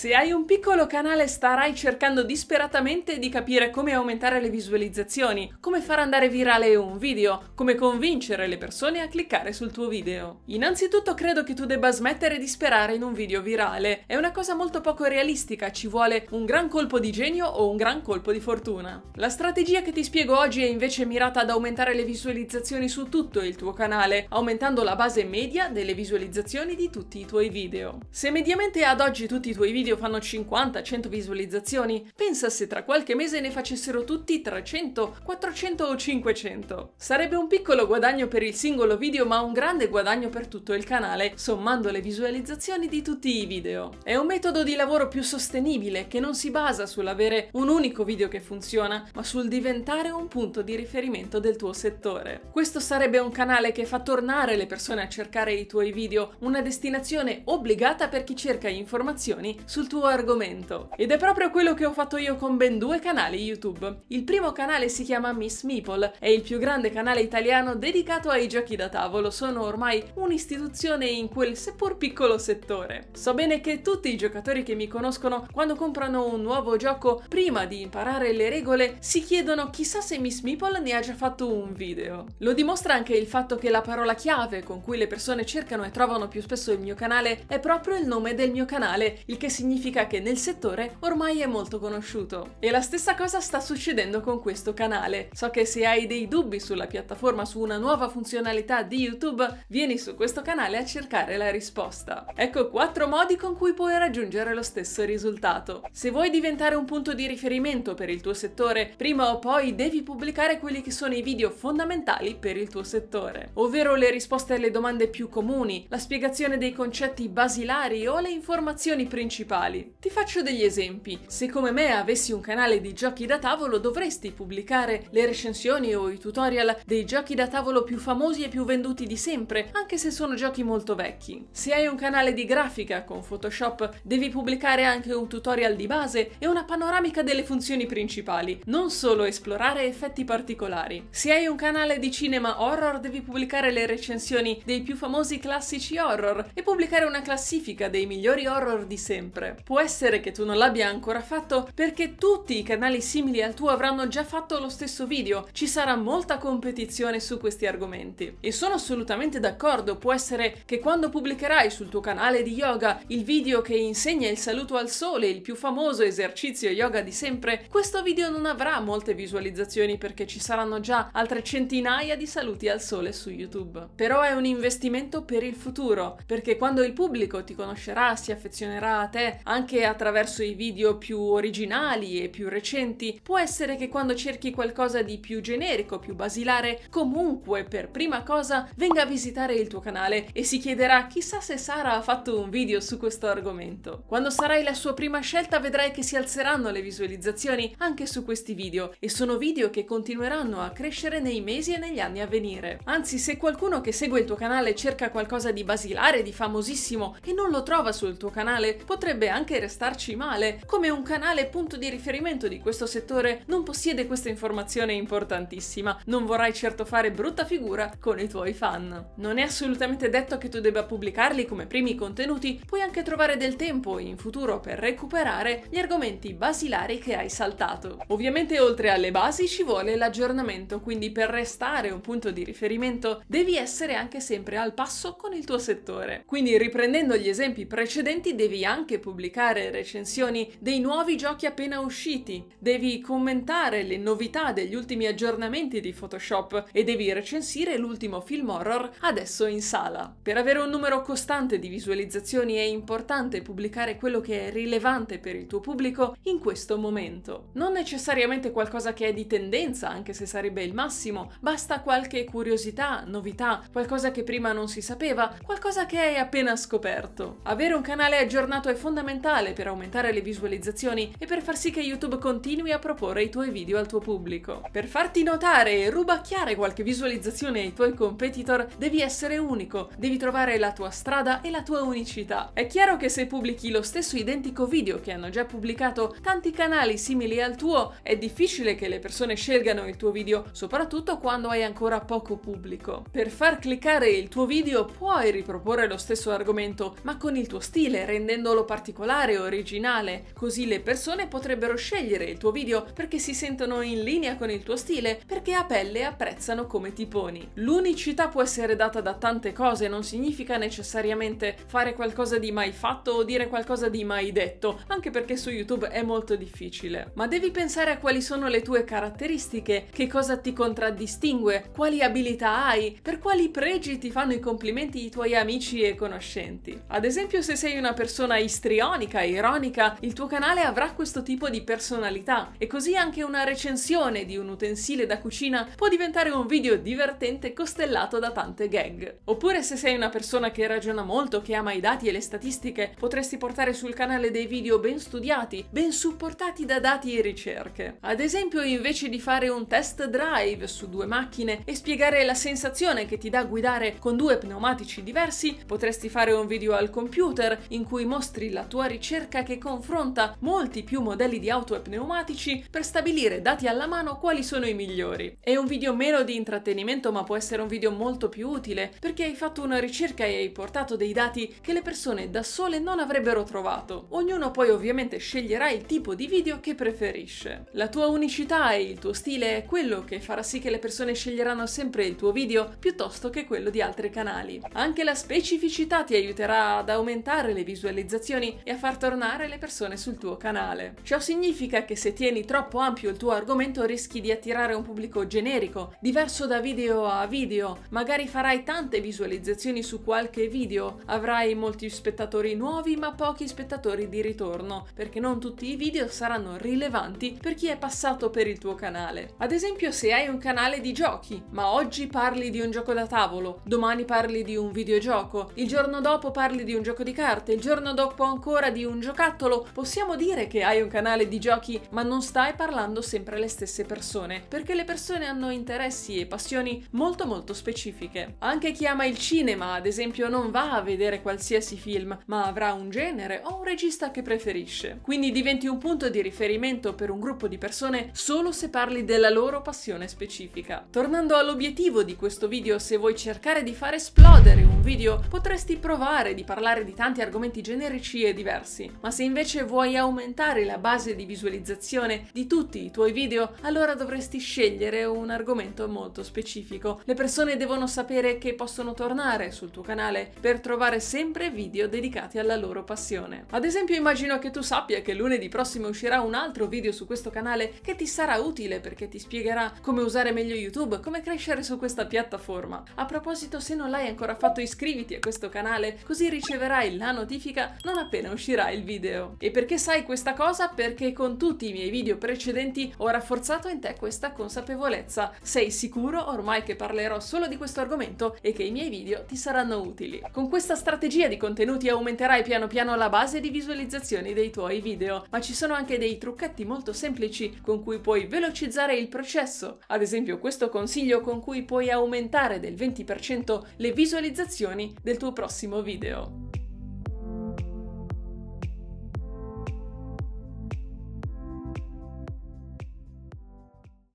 Se hai un piccolo canale starai cercando disperatamente di capire come aumentare le visualizzazioni, come far andare virale un video, come convincere le persone a cliccare sul tuo video. Innanzitutto credo che tu debba smettere di sperare in un video virale, è una cosa molto poco realistica, ci vuole un gran colpo di genio o un gran colpo di fortuna. La strategia che ti spiego oggi è invece mirata ad aumentare le visualizzazioni su tutto il tuo canale, aumentando la base media delle visualizzazioni di tutti i tuoi video. Se mediamente ad oggi tutti i tuoi video video fanno 50-100 visualizzazioni? Pensa se tra qualche mese ne facessero tutti 300, 400 o 500. Sarebbe un piccolo guadagno per il singolo video ma un grande guadagno per tutto il canale, sommando le visualizzazioni di tutti i video. È un metodo di lavoro più sostenibile che non si basa sull'avere un unico video che funziona, ma sul diventare un punto di riferimento del tuo settore. Questo sarebbe un canale che fa tornare le persone a cercare i tuoi video, una destinazione obbligata per chi cerca informazioni su sul tuo argomento. Ed è proprio quello che ho fatto io con ben due canali YouTube. Il primo canale si chiama Miss Meeple, è il più grande canale italiano dedicato ai giochi da tavolo, sono ormai un'istituzione in quel seppur piccolo settore. So bene che tutti i giocatori che mi conoscono, quando comprano un nuovo gioco, prima di imparare le regole, si chiedono chissà se Miss Meeple ne ha già fatto un video. Lo dimostra anche il fatto che la parola chiave con cui le persone cercano e trovano più spesso il mio canale è proprio il nome del mio canale, il che si significa che nel settore ormai è molto conosciuto. E la stessa cosa sta succedendo con questo canale. So che se hai dei dubbi sulla piattaforma, su una nuova funzionalità di YouTube, vieni su questo canale a cercare la risposta. Ecco 4 modi con cui puoi raggiungere lo stesso risultato. Se vuoi diventare un punto di riferimento per il tuo settore, prima o poi devi pubblicare quelli che sono i video fondamentali per il tuo settore, ovvero le risposte alle domande più comuni, la spiegazione dei concetti basilari o le informazioni principali principali. Ti faccio degli esempi. Se come me avessi un canale di giochi da tavolo dovresti pubblicare le recensioni o i tutorial dei giochi da tavolo più famosi e più venduti di sempre, anche se sono giochi molto vecchi. Se hai un canale di grafica con Photoshop devi pubblicare anche un tutorial di base e una panoramica delle funzioni principali, non solo esplorare effetti particolari. Se hai un canale di cinema horror devi pubblicare le recensioni dei più famosi classici horror e pubblicare una classifica dei migliori horror di sempre sempre. Può essere che tu non l'abbia ancora fatto perché tutti i canali simili al tuo avranno già fatto lo stesso video, ci sarà molta competizione su questi argomenti. E sono assolutamente d'accordo, può essere che quando pubblicherai sul tuo canale di yoga il video che insegna il saluto al sole, il più famoso esercizio yoga di sempre, questo video non avrà molte visualizzazioni perché ci saranno già altre centinaia di saluti al sole su YouTube. Però è un investimento per il futuro, perché quando il pubblico ti conoscerà, si affezionerà a te, anche attraverso i video più originali e più recenti, può essere che quando cerchi qualcosa di più generico, più basilare, comunque per prima cosa venga a visitare il tuo canale e si chiederà chissà se Sara ha fatto un video su questo argomento. Quando sarai la sua prima scelta vedrai che si alzeranno le visualizzazioni anche su questi video e sono video che continueranno a crescere nei mesi e negli anni a venire. Anzi, se qualcuno che segue il tuo canale cerca qualcosa di basilare, di famosissimo e non lo trova sul tuo canale, potrebbe potrebbe anche restarci male, come un canale punto di riferimento di questo settore non possiede questa informazione importantissima, non vorrai certo fare brutta figura con i tuoi fan. Non è assolutamente detto che tu debba pubblicarli come primi contenuti, puoi anche trovare del tempo in futuro per recuperare gli argomenti basilari che hai saltato. Ovviamente oltre alle basi ci vuole l'aggiornamento, quindi per restare un punto di riferimento devi essere anche sempre al passo con il tuo settore. Quindi riprendendo gli esempi precedenti devi anche pubblicare pubblicare recensioni dei nuovi giochi appena usciti, devi commentare le novità degli ultimi aggiornamenti di Photoshop e devi recensire l'ultimo film horror adesso in sala. Per avere un numero costante di visualizzazioni è importante pubblicare quello che è rilevante per il tuo pubblico in questo momento. Non necessariamente qualcosa che è di tendenza, anche se sarebbe il massimo, basta qualche curiosità, novità, qualcosa che prima non si sapeva, qualcosa che hai appena scoperto. Avere un canale aggiornato è fondamentale fondamentale per aumentare le visualizzazioni e per far sì che YouTube continui a proporre i tuoi video al tuo pubblico. Per farti notare e rubacchiare qualche visualizzazione ai tuoi competitor, devi essere unico, devi trovare la tua strada e la tua unicità. È chiaro che se pubblichi lo stesso identico video che hanno già pubblicato tanti canali simili al tuo, è difficile che le persone scelgano il tuo video, soprattutto quando hai ancora poco pubblico. Per far cliccare il tuo video puoi riproporre lo stesso argomento, ma con il tuo stile, rendendolo particolare particolare originale, così le persone potrebbero scegliere il tuo video perché si sentono in linea con il tuo stile, perché a pelle apprezzano come ti poni. L'unicità può essere data da tante cose, non significa necessariamente fare qualcosa di mai fatto o dire qualcosa di mai detto, anche perché su YouTube è molto difficile. Ma devi pensare a quali sono le tue caratteristiche, che cosa ti contraddistingue, quali abilità hai, per quali pregi ti fanno i complimenti i tuoi amici e conoscenti. Ad esempio, se sei una persona istricata, istrionica, ironica, il tuo canale avrà questo tipo di personalità e così anche una recensione di un utensile da cucina può diventare un video divertente costellato da tante gag. Oppure se sei una persona che ragiona molto, che ama i dati e le statistiche, potresti portare sul canale dei video ben studiati, ben supportati da dati e ricerche. Ad esempio, invece di fare un test drive su due macchine e spiegare la sensazione che ti dà guidare con due pneumatici diversi, potresti fare un video al computer in cui mostri la la tua ricerca che confronta molti più modelli di auto e pneumatici per stabilire dati alla mano quali sono i migliori. È un video meno di intrattenimento ma può essere un video molto più utile perché hai fatto una ricerca e hai portato dei dati che le persone da sole non avrebbero trovato. Ognuno poi ovviamente sceglierà il tipo di video che preferisce. La tua unicità e il tuo stile è quello che farà sì che le persone sceglieranno sempre il tuo video piuttosto che quello di altri canali. Anche la specificità ti aiuterà ad aumentare le visualizzazioni e a far tornare le persone sul tuo canale. Ciò significa che se tieni troppo ampio il tuo argomento rischi di attirare un pubblico generico, diverso da video a video, magari farai tante visualizzazioni su qualche video, avrai molti spettatori nuovi ma pochi spettatori di ritorno, perché non tutti i video saranno rilevanti per chi è passato per il tuo canale. Ad esempio se hai un canale di giochi, ma oggi parli di un gioco da tavolo, domani parli di un videogioco, il giorno dopo parli di un gioco di carte, il giorno dopo ancora di un giocattolo, possiamo dire che hai un canale di giochi, ma non stai parlando sempre alle stesse persone, perché le persone hanno interessi e passioni molto molto specifiche. Anche chi ama il cinema, ad esempio, non va a vedere qualsiasi film, ma avrà un genere o un regista che preferisce. Quindi diventi un punto di riferimento per un gruppo di persone solo se parli della loro passione specifica. Tornando all'obiettivo di questo video, se vuoi cercare di far esplodere un video, potresti provare di parlare di tanti argomenti generici e e diversi. Ma se invece vuoi aumentare la base di visualizzazione di tutti i tuoi video, allora dovresti scegliere un argomento molto specifico. Le persone devono sapere che possono tornare sul tuo canale per trovare sempre video dedicati alla loro passione. Ad esempio immagino che tu sappia che lunedì prossimo uscirà un altro video su questo canale che ti sarà utile perché ti spiegherà come usare meglio YouTube, come crescere su questa piattaforma. A proposito, se non l'hai ancora fatto iscriviti a questo canale così riceverai la notifica non appena appena uscirà il video. E perché sai questa cosa? Perché con tutti i miei video precedenti ho rafforzato in te questa consapevolezza. Sei sicuro ormai che parlerò solo di questo argomento e che i miei video ti saranno utili. Con questa strategia di contenuti aumenterai piano piano la base di visualizzazioni dei tuoi video, ma ci sono anche dei trucchetti molto semplici con cui puoi velocizzare il processo. Ad esempio questo consiglio con cui puoi aumentare del 20% le visualizzazioni del tuo prossimo video.